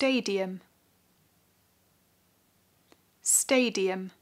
Stadium Stadium